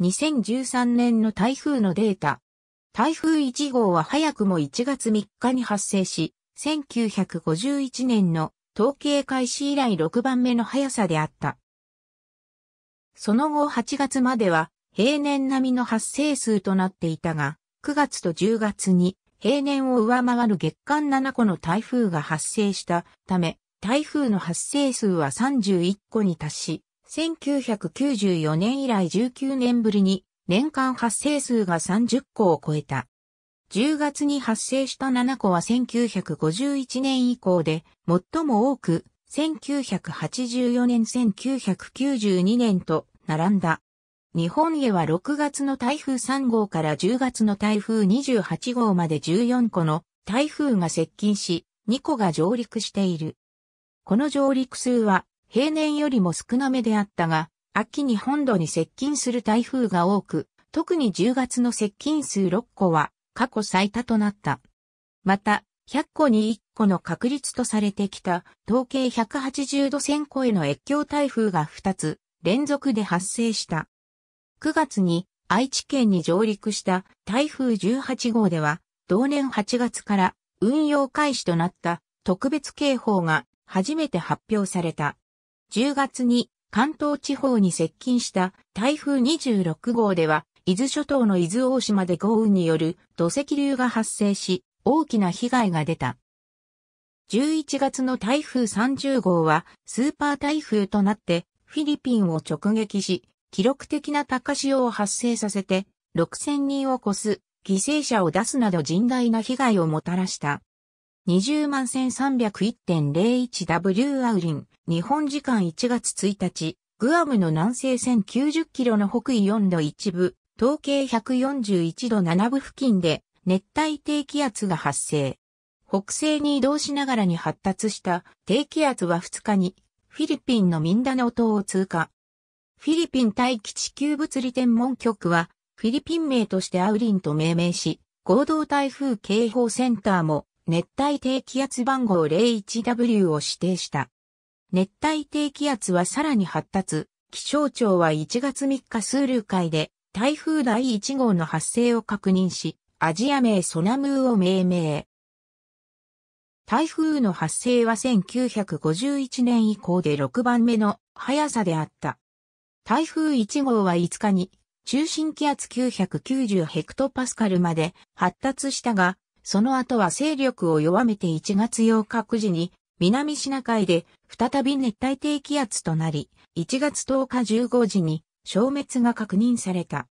2013年の台風のデータ。台風1号は早くも1月3日に発生し、1951年の統計開始以来6番目の速さであった。その後8月までは平年並みの発生数となっていたが、9月と10月に平年を上回る月間7個の台風が発生したため、台風の発生数は31個に達し、1994年以来19年ぶりに年間発生数が30個を超えた。10月に発生した7個は1951年以降で最も多く1984年1992年と並んだ。日本へは6月の台風3号から10月の台風28号まで14個の台風が接近し、2個が上陸している。この上陸数は平年よりも少なめであったが、秋に本土に接近する台風が多く、特に10月の接近数6個は過去最多となった。また、100個に1個の確率とされてきた、統計180度線個への越境台風が2つ連続で発生した。9月に愛知県に上陸した台風18号では、同年8月から運用開始となった特別警報が初めて発表された。10月に関東地方に接近した台風26号では、伊豆諸島の伊豆大島で豪雨による土石流が発生し、大きな被害が出た。11月の台風30号はスーパー台風となってフィリピンを直撃し、記録的な高潮を発生させて6000人を超す犠牲者を出すなど甚大な被害をもたらした。20万 1301.01W アウリン、日本時間1月1日、グアムの南西線90キロの北緯4度一部、統計141度7部付近で熱帯低気圧が発生。北西に移動しながらに発達した低気圧は2日にフィリピンのミンダナオ島を通過。フィリピン大気地球物理天文局はフィリピン名としてアウリンと命名し、合同台風警報センターも熱帯低気圧番号 01W を指定した。熱帯低気圧はさらに発達、気象庁は1月3日スール会で台風第1号の発生を確認し、アジア名ソナムーを命名。台風の発生は1951年以降で6番目の速さであった。台風1号は5日に中心気圧990ヘクトパスカルまで発達したが、その後は勢力を弱めて1月8日9時に南シナ海で再び熱帯低気圧となり、1月10日15時に消滅が確認された。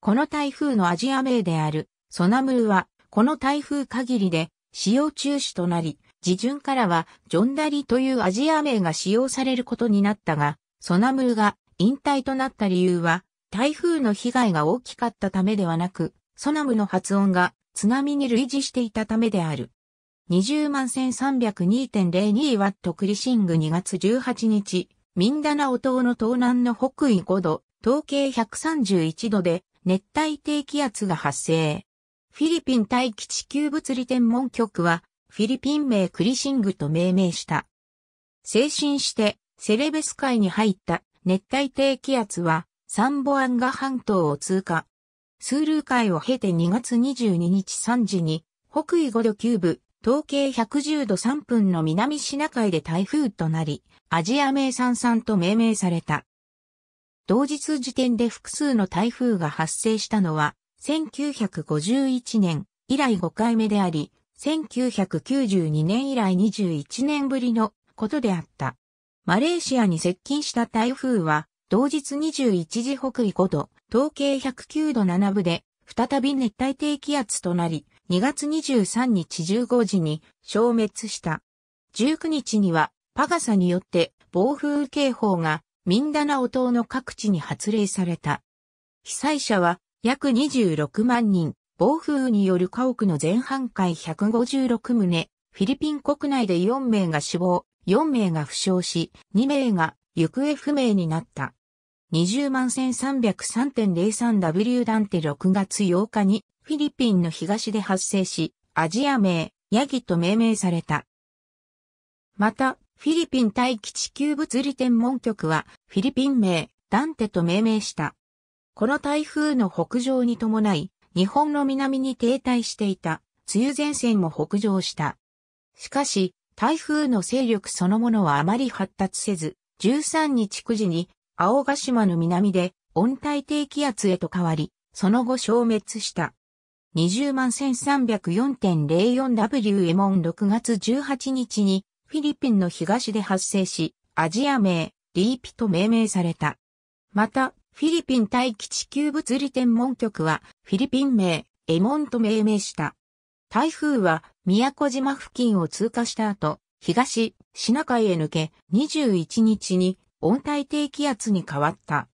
この台風のアジア名であるソナムーはこの台風限りで使用中止となり、時順からはジョンダリというアジア名が使用されることになったが、ソナムーが引退となった理由は台風の被害が大きかったためではなく、ソナムの発音が津波に類似していたためである。20万1 3 0 2 0 2ワットクリシング2月18日、ミンダナオ島の東南の北緯5度、東経131度で熱帯低気圧が発生。フィリピン大気地球物理天文局は、フィリピン名クリシングと命名した。精神して、セレベス海に入った熱帯低気圧は、サンボアンガ半島を通過。スールー会を経て2月22日3時に、北緯5度9部、統計110度3分の南シナ海で台風となり、アジア名産産と命名された。同日時点で複数の台風が発生したのは、1951年以来5回目であり、1992年以来21年ぶりのことであった。マレーシアに接近した台風は、同日21時北緯5度、統計109度7分で、再び熱帯低気圧となり、2月23日15時に消滅した。19日には、パガサによって暴風警報がミンダナオ島の各地に発令された。被災者は約26万人、暴風による家屋の全半壊156棟、フィリピン国内で4名が死亡、4名が負傷し、2名が行方不明になった。20万 1303.03W ンて6月8日にフィリピンの東で発生し、アジア名、ヤギと命名された。また、フィリピン大気地球物理天文局は、フィリピン名、ダンテと命名した。この台風の北上に伴い、日本の南に停滞していた、梅雨前線も北上した。しかし、台風の勢力そのものはあまり発達せず、13日9時に青ヶ島の南で温帯低気圧へと変わり、その後消滅した。20万1 3 0 4 0 4 w ン。6月18日にフィリピンの東で発生し、アジア名、リーピと命名された。また、フィリピン大気地球物理天文局は、フィリピン名、エモンと命名した。台風は、宮古島付近を通過した後、東、シナ海へ抜け、21日に温帯低気圧に変わった。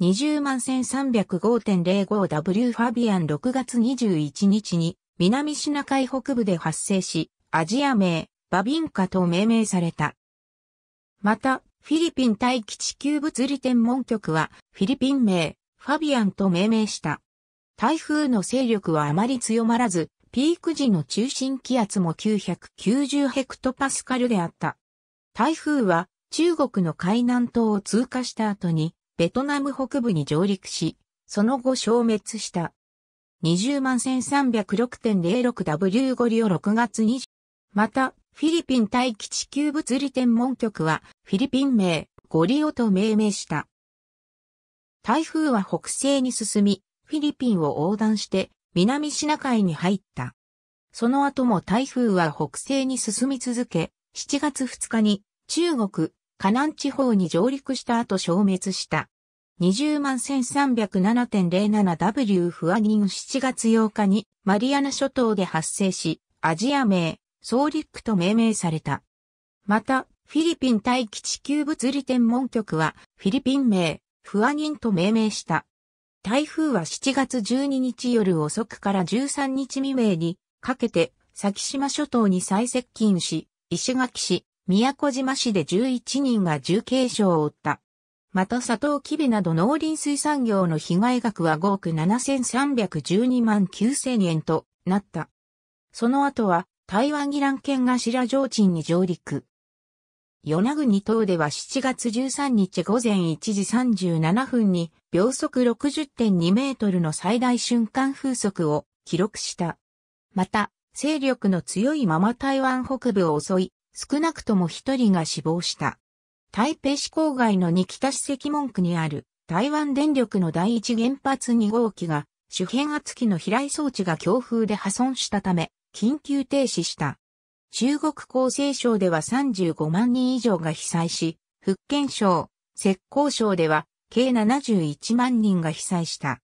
20万 1305.05W ファビアン6月21日に南シナ海北部で発生し、アジア名、バビンカと命名された。また、フィリピン大気地球物理天文局は、フィリピン名、ファビアンと命名した。台風の勢力はあまり強まらず、ピーク時の中心気圧も990ヘクトパスカルであった。台風は中国の海南島を通過した後に、ベトナム北部に上陸し、その後消滅した。20万 1306.06W5 リオ6月20。また、フィリピン大気地球物理天文局は、フィリピン名、ゴリオと命名した。台風は北西に進み、フィリピンを横断して、南シナ海に入った。その後も台風は北西に進み続け、7月2日に中国、河南地方に上陸した後消滅した。20万 1307.07W フアニン7月8日にマリアナ諸島で発生し、アジア名、ソーリックと命名された。また、フィリピン大気地球物理天文局は、フィリピン名、フアニンと命名した。台風は7月12日夜遅くから13日未明にかけて、先島諸島に最接近し、石垣市、宮古島市で11人が重軽傷を負った。また砂糖キビなど農林水産業の被害額は5億7312万9000円となった。その後は台湾議蘭県が白上鎮に上陸。与那国島では7月13日午前1時37分に秒速60.2メートルの最大瞬間風速を記録した。また、勢力の強いまま台湾北部を襲い、少なくとも一人が死亡した。台北市郊外の二北市跡門区にある台湾電力の第一原発2号機が主変圧機の飛来装置が強風で破損したため緊急停止した。中国厚生省では35万人以上が被災し、福建省、浙江省では計71万人が被災した。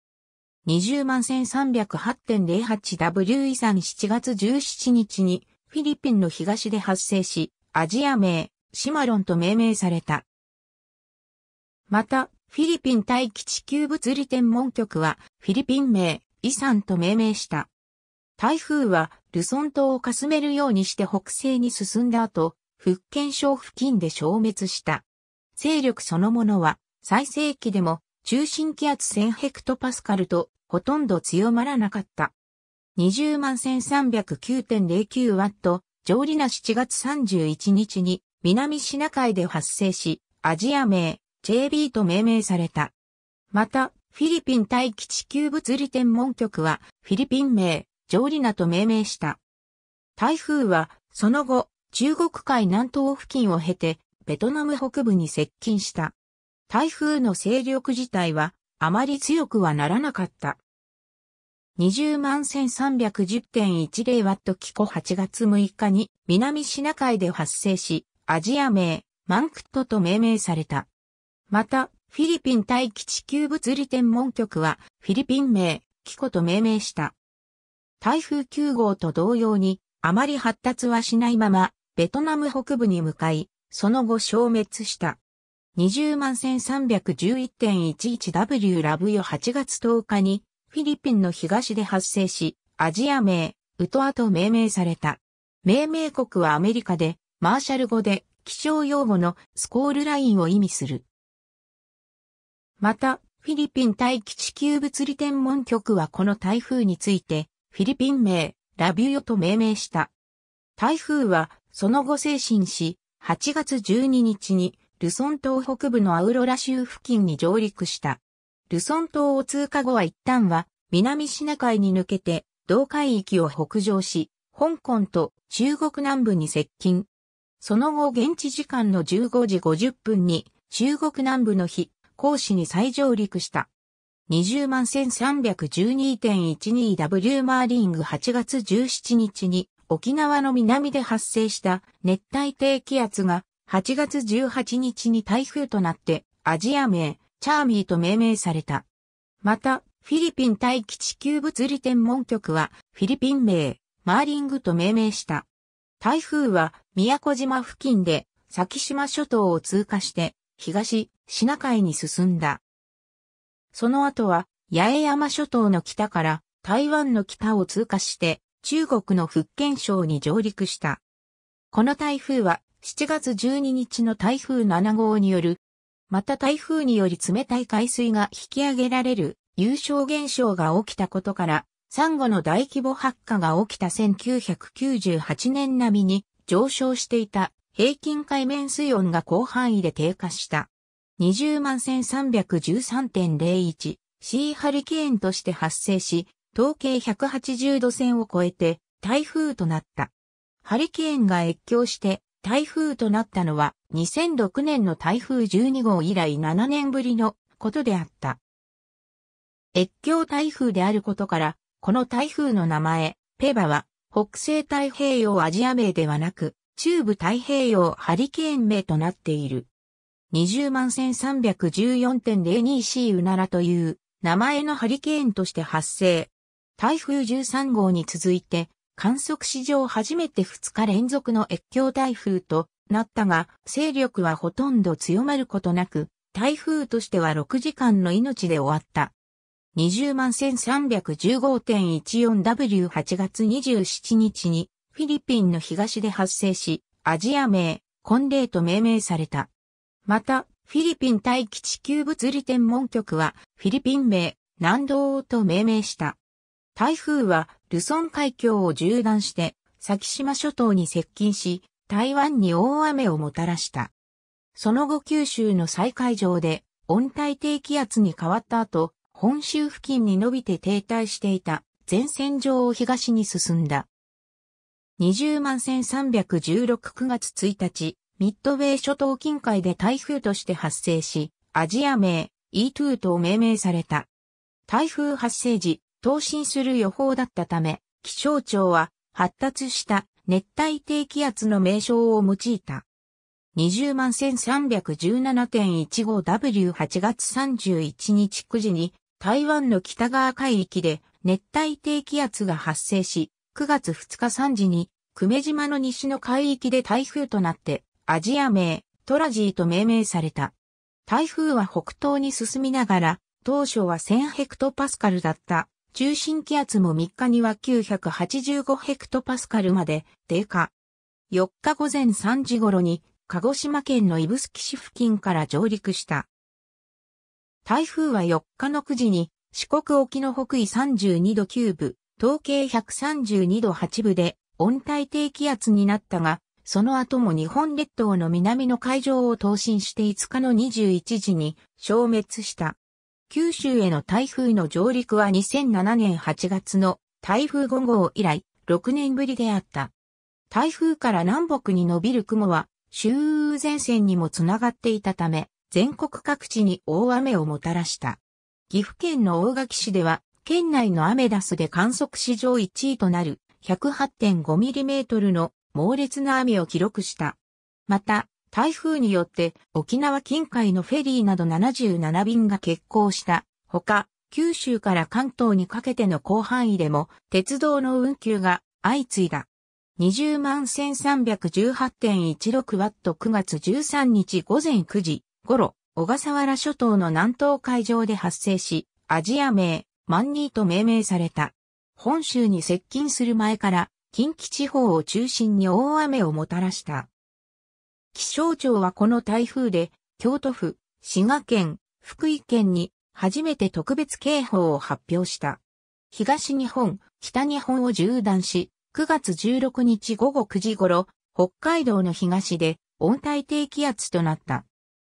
20万 1308.08W 遺産7月17日にフィリピンの東で発生し、アジア名、シマロンと命名された。また、フィリピン大気地球物理天文局は、フィリピン名、イサンと命名した。台風は、ルソン島をかすめるようにして北西に進んだ後、福建省付近で消滅した。勢力そのものは、最盛期でも、中心気圧1000ヘクトパスカルと、ほとんど強まらなかった。20万 1309.09W、上里な7月31日に南シナ海で発生し、アジア名 JB と命名された。また、フィリピン大気地球物理天文局はフィリピン名上里なと命名した。台風はその後中国海南東付近を経てベトナム北部に接近した。台風の勢力自体はあまり強くはならなかった。20万1 3 1 0 1 0ト機構8月6日に南シナ海で発生し、アジア名、マンクットと命名された。また、フィリピン大気地球物理天文局は、フィリピン名、キコと命名した。台風9号と同様に、あまり発達はしないまま、ベトナム北部に向かい、その後消滅した。20万 1311.11W ラブヨ8月10日にフィリピンの東で発生し、アジア名、ウトアと命名された。命名国はアメリカで、マーシャル語で、気象用語のスコールラインを意味する。また、フィリピン大気地球物理天文局はこの台風について、フィリピン名、ラビュヨと命名した。台風は、その後精神し、8月12日に、ルソン島北部のアウロラ州付近に上陸した。ルソン島を通過後は一旦は南シナ海に抜けて同海域を北上し、香港と中国南部に接近。その後現地時間の15時50分に中国南部の日、講師に再上陸した。20万 1312.12W マーリング8月17日に沖縄の南で発生した熱帯低気圧が8月18日に台風となってアジア名チャーミーと命名された。また、フィリピン大気地球物理天文局は、フィリピン名、マーリングと命名した。台風は、宮古島付近で、先島諸島を通過して、東、シナ海に進んだ。その後は、八重山諸島の北から、台湾の北を通過して、中国の福建省に上陸した。この台風は、7月12日の台風7号によるまた台風により冷たい海水が引き上げられる、優勝現象が起きたことから、サンゴの大規模発火が起きた1998年並みに上昇していた平均海面水温が広範囲で低下した。20万 1313.01C ハリケーンとして発生し、統計180度線を超えて台風となった。ハリケーンが越境して台風となったのは2006年の台風12号以来7年ぶりのことであった。越境台風であることから、この台風の名前、ペバは、北西太平洋アジア名ではなく、中部太平洋ハリケーン名となっている。20万 1314.02C うならという名前のハリケーンとして発生。台風13号に続いて観測史上初めて2日連続の越境台風となったが、勢力はほとんど強まることなく、台風としては6時間の命で終わった。20万 1315.14W8 月27日にフィリピンの東で発生し、アジア名、婚礼と命名された。また、フィリピン大気地球物理天文局は、フィリピン名、南道と命名した。台風は、ルソン海峡を縦断して、先島諸島に接近し、台湾に大雨をもたらした。その後九州の再海上で温帯低気圧に変わった後、本州付近に伸びて停滞していた前線上を東に進んだ。20万1316 9月1日、ミッドウェー諸島近海で台風として発生し、アジア名、E2 と命名された。台風発生時、投進する予報だったため、気象庁は発達した熱帯低気圧の名称を用いた。20万 1317.15W8 月31日9時に台湾の北側海域で熱帯低気圧が発生し、9月2日3時に久米島の西の海域で台風となってアジア名、トラジーと命名された。台風は北東に進みながら、当初は1000ヘクトパスカルだった中心気圧も3日には985ヘクトパスカルまで低下。4日午前3時頃に鹿児島県の指宿市付近から上陸した。台風は4日の9時に四国沖の北緯32度9部、東経132度8部で温帯低気圧になったが、その後も日本列島の南の海上を投進して5日の21時に消滅した。九州への台風の上陸は2007年8月の台風5号以来6年ぶりであった。台風から南北に伸びる雲は周雨前線にもつながっていたため全国各地に大雨をもたらした。岐阜県の大垣市では県内のアメダスで観測史上1位となる1 0 8 5トルの猛烈な雨を記録した。また、台風によって沖縄近海のフェリーなど77便が欠航したほか、九州から関東にかけての広範囲でも鉄道の運休が相次いだ。20万1318.16ワット9月13日午前9時頃、小笠原諸島の南東海上で発生し、アジア名、マンニーと命名された。本州に接近する前から、近畿地方を中心に大雨をもたらした。気象庁はこの台風で、京都府、滋賀県、福井県に初めて特別警報を発表した。東日本、北日本を縦断し、9月16日午後9時頃、北海道の東で温帯低気圧となった。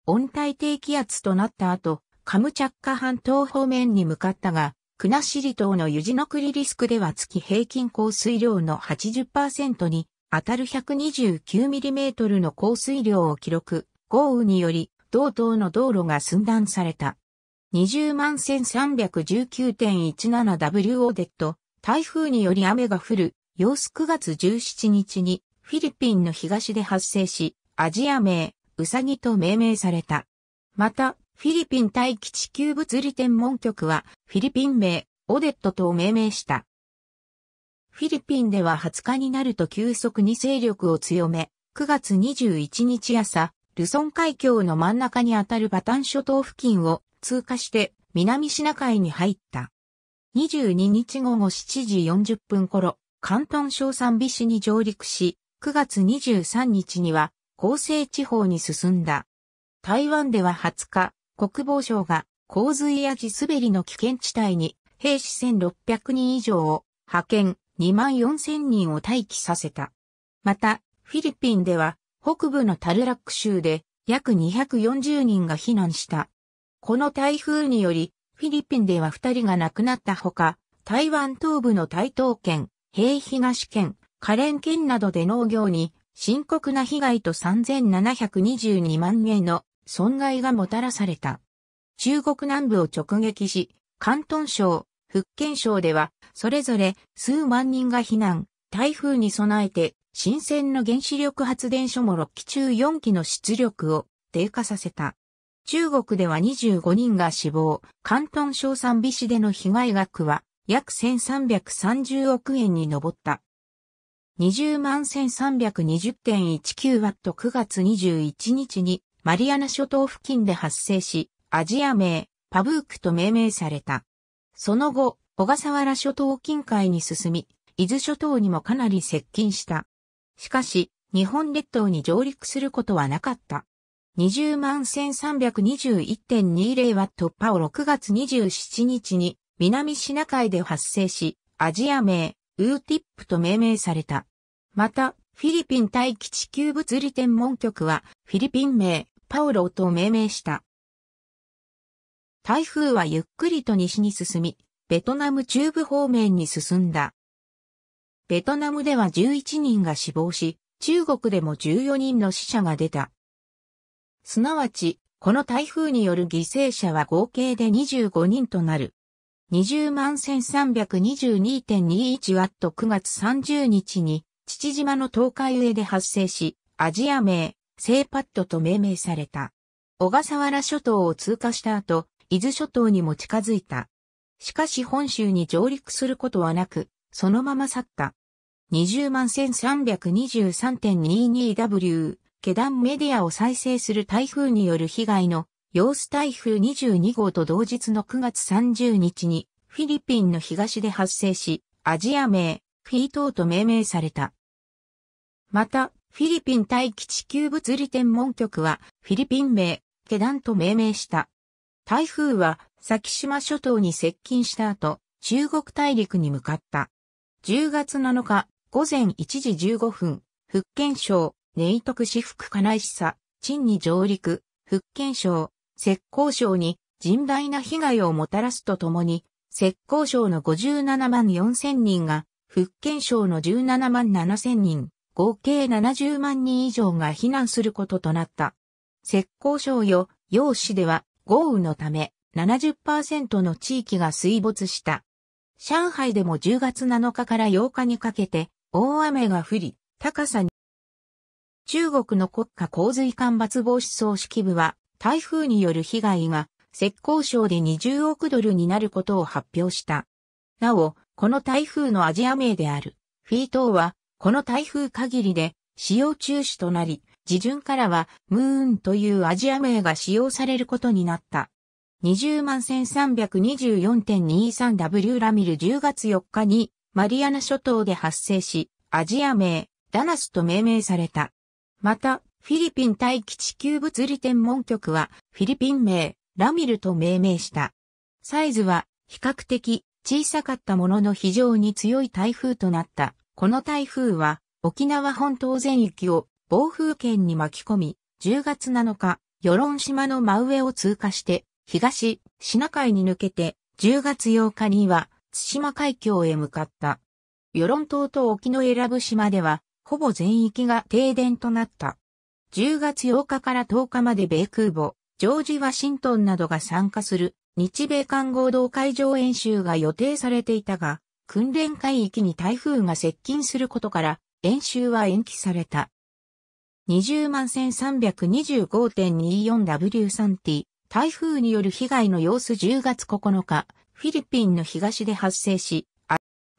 温帯低気圧となった後、カムチャッカ半島方面に向かったが、国後島のユジノクリリスクでは月平均降水量の80%に当たる 129mm の降水量を記録、豪雨により、同等の道路が寸断された。20万 1319.17W オデット、台風により雨が降る、様子9月17日にフィリピンの東で発生し、アジア名、ウサギと命名された。また、フィリピン大気地球物理天文局は、フィリピン名、オデットと命名した。フィリピンでは20日になると急速に勢力を強め、9月21日朝、ルソン海峡の真ん中にあたるバタン諸島付近を通過して南シナ海に入った。22日午後7時40分頃、関東省産美市に上陸し、9月23日には厚生地方に進んだ。台湾では20日、国防省が洪水や地滑りの危険地帯に兵士1600人以上を派遣、2万4千人を待機させた。また、フィリピンでは、北部のタルラック州で約240人が避難した。この台風により、フィリピンでは2人が亡くなったほか、台湾東部の台東県、平東県、カレン県などで農業に深刻な被害と3722万円の損害がもたらされた。中国南部を直撃し、広東省、福建省では、それぞれ数万人が避難、台風に備えて、新鮮の原子力発電所も6基中4基の出力を低下させた。中国では25人が死亡、関東省産美市での被害額は約1330億円に上った。20万1320.19ワット9月21日にマリアナ諸島付近で発生し、アジア名、パブークと命名された。その後、小笠原諸島近海に進み、伊豆諸島にもかなり接近した。しかし、日本列島に上陸することはなかった。20万1321.20は突破を6月27日に南シナ海で発生し、アジア名、ウーティップと命名された。また、フィリピン大気地球物理天文局は、フィリピン名、パオロと命名した。台風はゆっくりと西に進み、ベトナム中部方面に進んだ。ベトナムでは11人が死亡し、中国でも14人の死者が出た。すなわち、この台風による犠牲者は合計で25人となる。20万1322.21ワット9月30日に、父島の東海上で発生し、アジア名、セーパッドと命名された。小笠原諸島を通過した後、伊豆諸島にも近づいた。しかし本州に上陸することはなく、そのまま去った。20万 1323.22W、下段メディアを再生する台風による被害の様子台風22号と同日の9月30日にフィリピンの東で発生し、アジア名、フィートーと命名された。また、フィリピン大気地球物理天文局は、フィリピン名、下段と命名した。台風は先島諸島に接近した後、中国大陸に向かった。10月7日午前1時15分、福建省、寧徳市福金井市佐、陳に上陸、福建省、浙江省に甚大な被害をもたらすとともに、浙江省の57万4千人が、福建省の17万7千人、合計70万人以上が避難することとなった。浙江省よ、陽市では豪雨のため70%の地域が水没した。上海でも10月7日から8日にかけて大雨が降り、高さに中国の国家洪水干ばつ防止総指揮部は台風による被害が石膏省で20億ドルになることを発表した。なお、この台風のアジア名であるフィートーはこの台風限りで使用中止となり、時順からは、ムーンというアジア名が使用されることになった。20万 1324.23W ラミル10月4日にマリアナ諸島で発生し、アジア名、ダナスと命名された。また、フィリピン大気地球物理天文局は、フィリピン名、ラミルと命名した。サイズは、比較的小さかったものの非常に強い台風となった。この台風は、沖縄本島全域を暴風圏に巻き込み、10月7日、与論島の真上を通過して、東、シナ海に抜けて、10月8日には、津島海峡へ向かった。与論島と沖の選ぶ島では、ほぼ全域が停電となった。10月8日から10日まで米空母、ジョージ・ワシントンなどが参加する日米間合同海上演習が予定されていたが、訓練海域に台風が接近することから演習は延期された。20万 1325.24W3T 台風による被害の様子10月9日、フィリピンの東で発生し、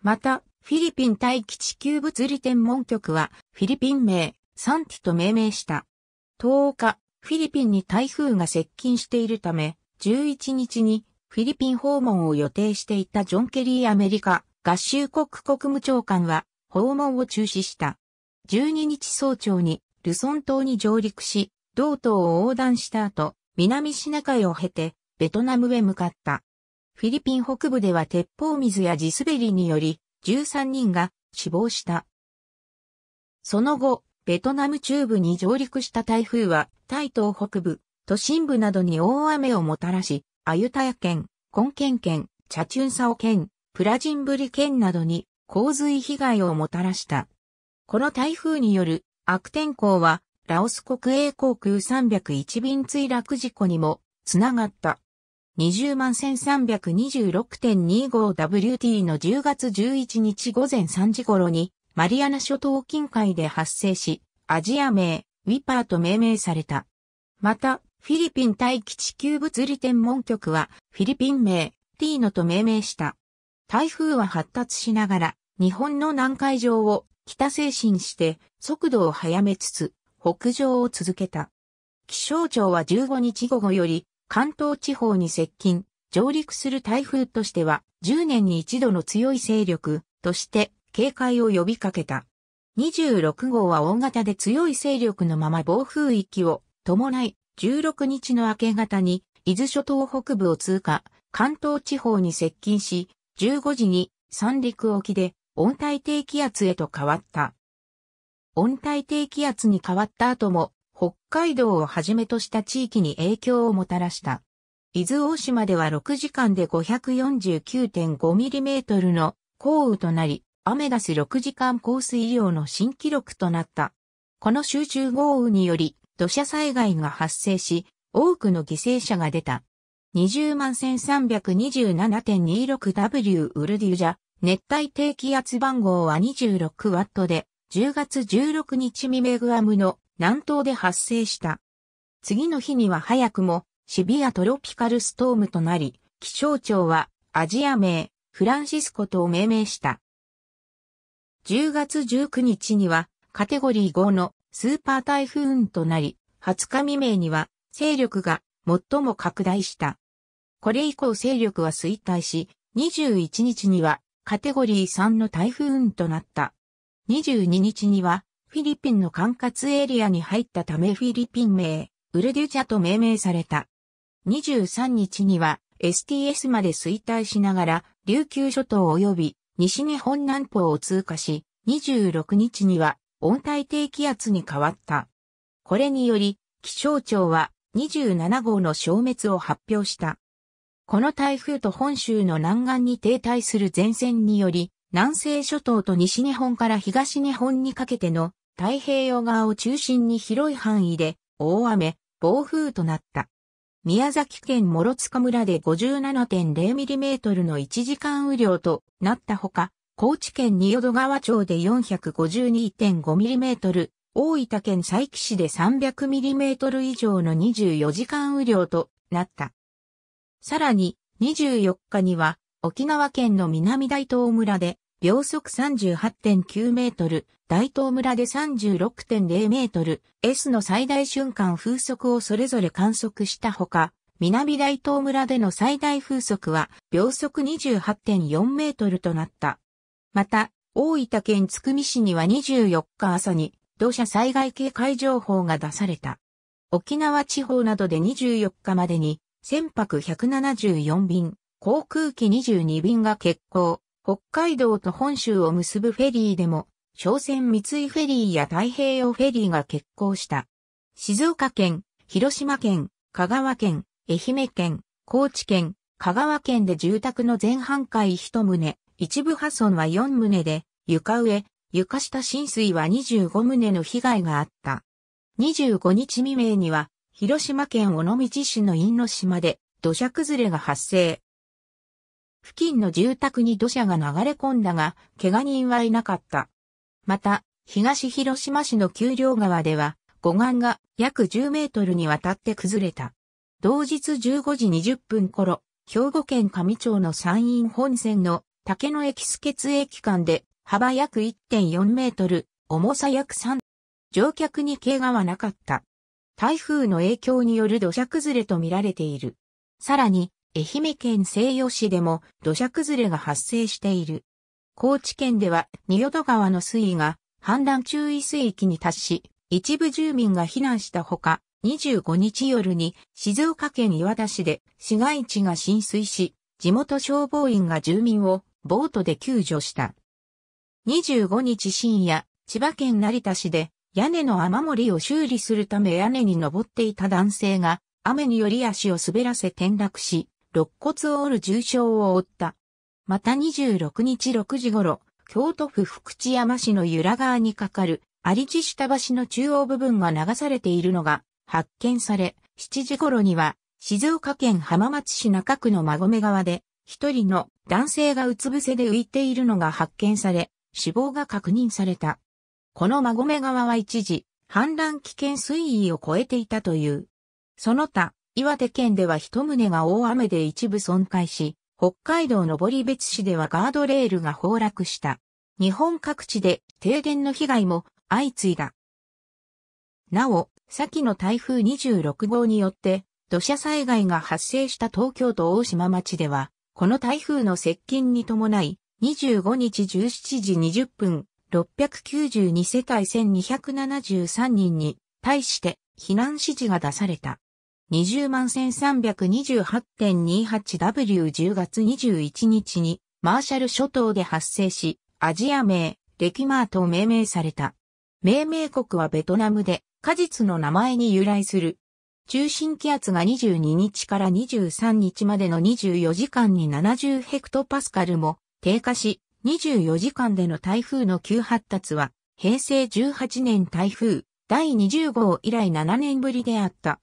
また、フィリピン大気地球物理天文局は、フィリピン名、サンティと命名した。10日、フィリピンに台風が接近しているため、11日にフィリピン訪問を予定していたジョン・ケリーアメリカ合衆国国務長官は訪問を中止した。12日早朝にルソン島に上陸し、道島を横断した後、南シナ海を経て、ベトナムへ向かった。フィリピン北部では鉄砲水や地滑りにより、13人が死亡した。その後、ベトナム中部に上陸した台風は、タイ東北部、都心部などに大雨をもたらし、アユタヤ県、コンケン県、チャチュンサオ県、プラジンブリ県などに洪水被害をもたらした。この台風による悪天候は、ラオス国営航空301便墜落事故にも、つながった。20万 1326.25WT の10月11日午前3時頃に、マリアナ諸島近海で発生し、アジア名、ウィパーと命名された。また、フィリピン大気地球物理天文局は、フィリピン名、ティーノと命名した。台風は発達しながら、日本の南海上を北精進して速度を速めつつ北上を続けた。気象庁は15日午後より関東地方に接近、上陸する台風としては10年に一度の強い勢力として警戒を呼びかけた。26号は大型で強い勢力のまま暴風域を伴い、16日の明け方に伊豆諸島北部を通過、関東地方に接近し、15時に三陸沖で温帯低気圧へと変わった。温帯低気圧に変わった後も、北海道をはじめとした地域に影響をもたらした。伊豆大島では6時間で5 4 9 5トルの降雨となり、アメダス6時間降水量の新記録となった。この集中豪雨により土砂災害が発生し、多くの犠牲者が出た。20万 1327.26W ウルデュジャ、熱帯低気圧番号は26ワットで、10月16日未明グアムの南東で発生した。次の日には早くもシビアトロピカルストームとなり、気象庁はアジア名、フランシスコと命名した。10月19日にはカテゴリー5のスーパー台風運となり、20日未明には勢力が最も拡大した。これ以降勢力は衰退し、21日にはカテゴリー3の台風運となった。22日には、フィリピンの管轄エリアに入ったためフィリピン名、ウルデュチャと命名された。23日には、STS まで衰退しながら、琉球諸島及び西日本南方を通過し、26日には温帯低気圧に変わった。これにより、気象庁は27号の消滅を発表した。この台風と本州の南岸に停滞する前線により、南西諸島と西日本から東日本にかけての太平洋側を中心に広い範囲で大雨、暴風となった。宮崎県諸塚村で5 7 0トルの1時間雨量となったほか、高知県仁淀川町で4 5 2 5トル、大分県佐伯市で3 0 0トル以上の24時間雨量となった。さらに、24日には、沖縄県の南大東村で、秒速38.9メートル、大東村で36.0メートル、S の最大瞬間風速をそれぞれ観測したほか、南大東村での最大風速は秒速28.4メートルとなった。また、大分県津久見市には24日朝に土砂災害警戒情報が出された。沖縄地方などで24日までに船舶174便、航空機22便が欠航、北海道と本州を結ぶフェリーでも、商船三井フェリーや太平洋フェリーが欠航した。静岡県、広島県、香川県、愛媛県、高知県、香川県で住宅の全半壊1棟、一部破損は4棟で、床上、床下浸水は25棟の被害があった。25日未明には、広島県尾道市の因島で土砂崩れが発生。付近の住宅に土砂が流れ込んだが、怪我人はいなかった。また、東広島市の丘陵川では、護岸が約10メートルにわたって崩れた。同日15時20分頃、兵庫県上町の山陰本線の竹野駅スケツ駅間で幅約1.4メートル、重さ約3。乗客に怪我はなかった。台風の影響による土砂崩れとみられている。さらに、愛媛県西予市でも土砂崩れが発生している。高知県では、仁淀川の水位が氾濫注意水域に達し、一部住民が避難したほか、25日夜に静岡県岩田市で市街地が浸水し、地元消防員が住民をボートで救助した。25日深夜、千葉県成田市で屋根の雨漏りを修理するため屋根に登っていた男性が、雨により足を滑らせ転落し、肋骨を折る重傷を負った。また26日6時頃、京都府福知山市の由良川に架かる、有地下橋の中央部分が流されているのが発見され、7時頃には、静岡県浜松市中区の馬込川で、一人の男性がうつ伏せで浮いているのが発見され、死亡が確認された。この馬込川は一時、氾濫危険水位を超えていたという。その他、岩手県では一棟が大雨で一部損壊し、北海道登別市ではガードレールが崩落した。日本各地で停電の被害も相次いだ。なお、先の台風26号によって、土砂災害が発生した東京都大島町では、この台風の接近に伴い、25日17時20分、692世帯1273人に対して避難指示が出された。20万 1328.28W10 月21日にマーシャル諸島で発生し、アジア名、レキマーと命名された。命名国はベトナムで果実の名前に由来する。中心気圧が22日から23日までの24時間に70ヘクトパスカルも低下し、24時間での台風の急発達は、平成18年台風第20号以来7年ぶりであった。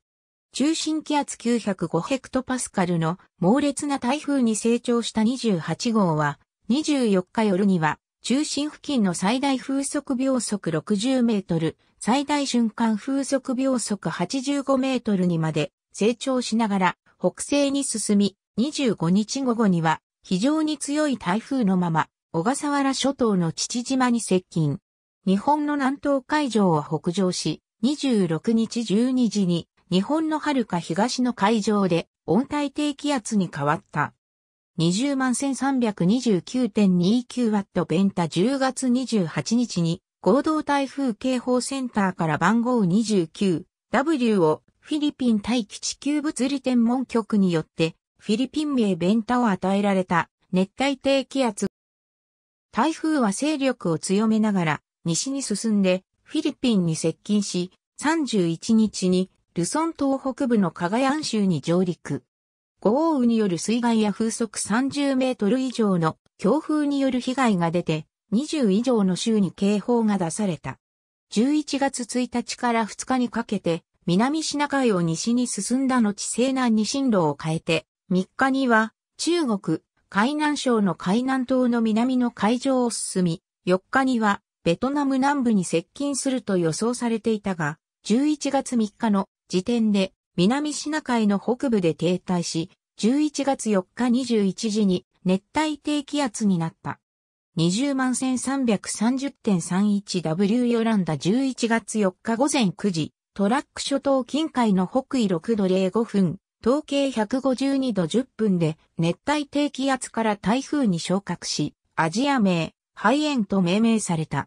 中心気圧905ヘクトパスカルの猛烈な台風に成長した28号は、24日夜には中心付近の最大風速秒速60メートル、最大瞬間風速秒速85メートルにまで成長しながら北西に進み、25日午後には非常に強い台風のまま小笠原諸島の父島に接近。日本の南東海上を北上し、26日12時に日本の遥か東の海上で温帯低気圧に変わった。20万1 3 2 9 2 9ワットベンタ10月28日に合同台風警報センターから番号 29W をフィリピン大気地球物理天文局によってフィリピン名ベンタを与えられた熱帯低気圧台風は勢力を強めながら西に進んでフィリピンに接近し、31日にルソン島北部のカガヤン州に上陸。豪雨による水害や風速30メートル以上の強風による被害が出て、20以上の州に警報が出された。11月1日から2日にかけて、南シナ海を西に進んだ後西南に進路を変えて、3日には中国、海南省の海南島の南の海上を進み、4日にはベトナム南部に接近すると予想されていたが、11月3日の時点で南シナ海の北部で停滞し、11月4日21時に熱帯低気圧になった。20万 1330.31W ヨランダ11月4日午前9時、トラック諸島近海の北緯6度05分、統計152度10分で熱帯低気圧から台風に昇格し、アジア名、肺炎と命名された。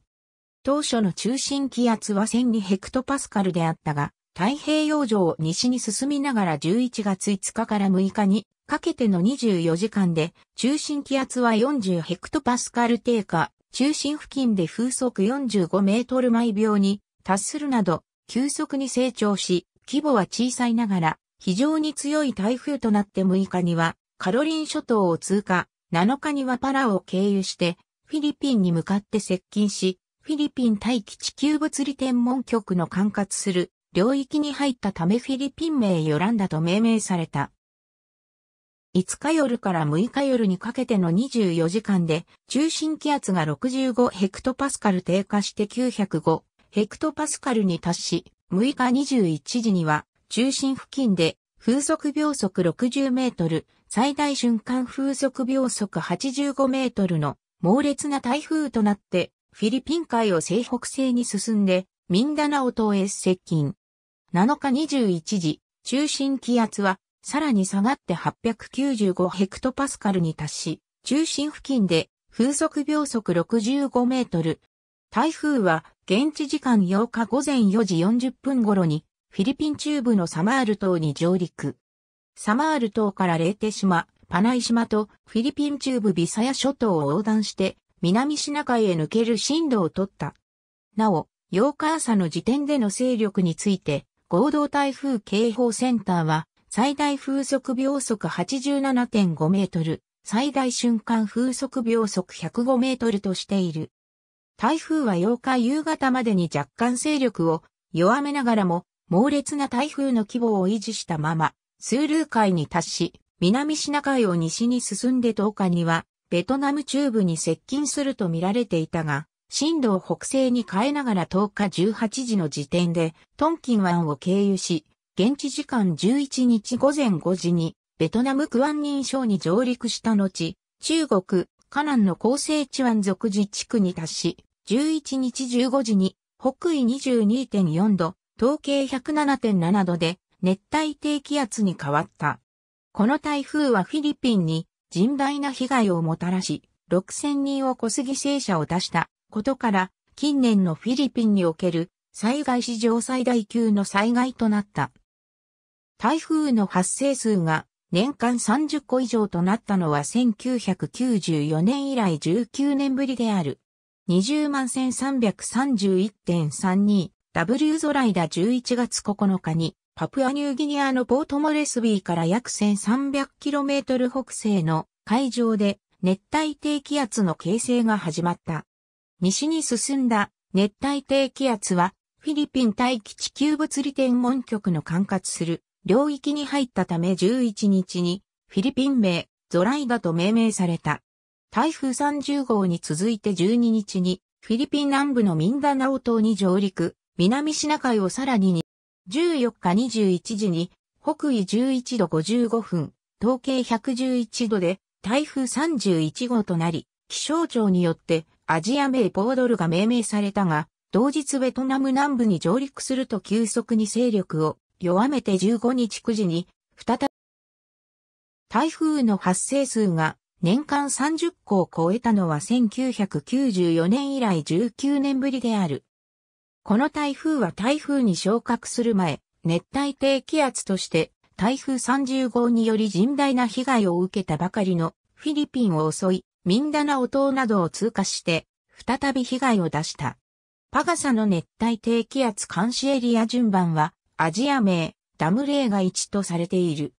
当初の中心気圧は1002ヘクトパスカルであったが、太平洋上を西に進みながら11月5日から6日にかけての24時間で、中心気圧は40ヘクトパスカル低下、中心付近で風速45メートル毎秒に達するなど、急速に成長し、規模は小さいながら、非常に強い台風となって6日にはカロリン諸島を通過、7日にはパラオを経由してフィリピンに向かって接近し、フィリピン大気地球物理天文局の管轄する領域に入ったためフィリピン名ヨランダと命名された。5日夜から6日夜にかけての24時間で中心気圧が65ヘクトパスカル低下して905ヘクトパスカルに達し、6日21時には中心付近で風速秒速60メートル、最大瞬間風速秒速85メートルの猛烈な台風となって、フィリピン海を西北西に進んで、ミンダナオ島へ接近。7日21時、中心気圧はさらに下がって895ヘクトパスカルに達し、中心付近で風速秒速65メートル。台風は現地時間8日午前4時40分頃にフィリピン中部のサマール島に上陸。サマール島からレーテ島、パナイ島とフィリピン中部ビサヤ諸島を横断して南シナ海へ抜ける進路を取った。なお、8日朝の時点での勢力について合同台風警報センターは最大風速秒速87.5メートル、最大瞬間風速秒速105メートルとしている。台風は8日夕方までに若干勢力を弱めながらも猛烈な台風の規模を維持したまま、スールー海に達し、南シナ海を西に進んで10日には、ベトナム中部に接近すると見られていたが、震度を北西に変えながら10日18時の時点で、トンキン湾を経由し、現地時間11日午前5時に、ベトナムクアンニン省に上陸した後、中国、カナンの厚生地湾属自治区に達し、11日15時に、北緯22.4度、統計107.7度で熱帯低気圧に変わった。この台風はフィリピンに甚大な被害をもたらし、6000人を超す犠牲者を出したことから、近年のフィリピンにおける災害史上最大級の災害となった。台風の発生数が年間30個以上となったのは1994年以来19年ぶりである。20万1331.32 W ゾライダ11月9日にパプアニューギニアのポートモレスビーから約 1300km 北西の海上で熱帯低気圧の形成が始まった。西に進んだ熱帯低気圧はフィリピン大気地球物理天文局の管轄する領域に入ったため11日にフィリピン名ゾライダと命名された。台風30号に続いて12日にフィリピン南部のミンダナオ島に上陸、南シナ海をさらに14日21時に北緯11度55分、統計111度で台風31号となり、気象庁によってアジア名ポードルが命名されたが、同日ベトナム南部に上陸すると急速に勢力を弱めて15日9時に、再び台風の発生数が年間30個を超えたのは1994年以来19年ぶりである。この台風は台風に昇格する前、熱帯低気圧として台風30号により甚大な被害を受けたばかりのフィリピンを襲い、ミンダナオ島などを通過して、再び被害を出した。パガサの熱帯低気圧監視エリア順番は、アジア名、ダムレーが1とされている。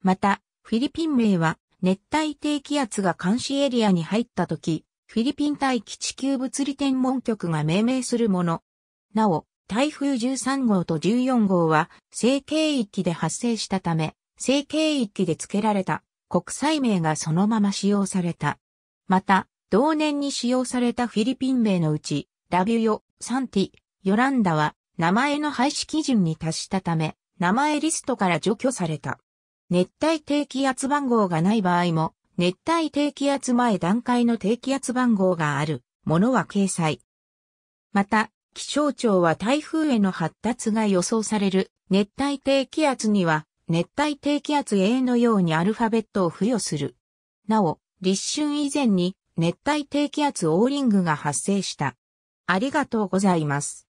また、フィリピン名は、熱帯低気圧が監視エリアに入った時、フィリピン大気地球物理天文局が命名するもの、なお、台風13号と14号は、成形域で発生したため、成形域で付けられた国際名がそのまま使用された。また、同年に使用されたフィリピン名のうち、ラビュヨ、サンティ、ヨランダは、名前の廃止基準に達したため、名前リストから除去された。熱帯低気圧番号がない場合も、熱帯低気圧前段階の低気圧番号があるものは掲載。また、気象庁は台風への発達が予想される熱帯低気圧には熱帯低気圧 A のようにアルファベットを付与する。なお、立春以前に熱帯低気圧オーリングが発生した。ありがとうございます。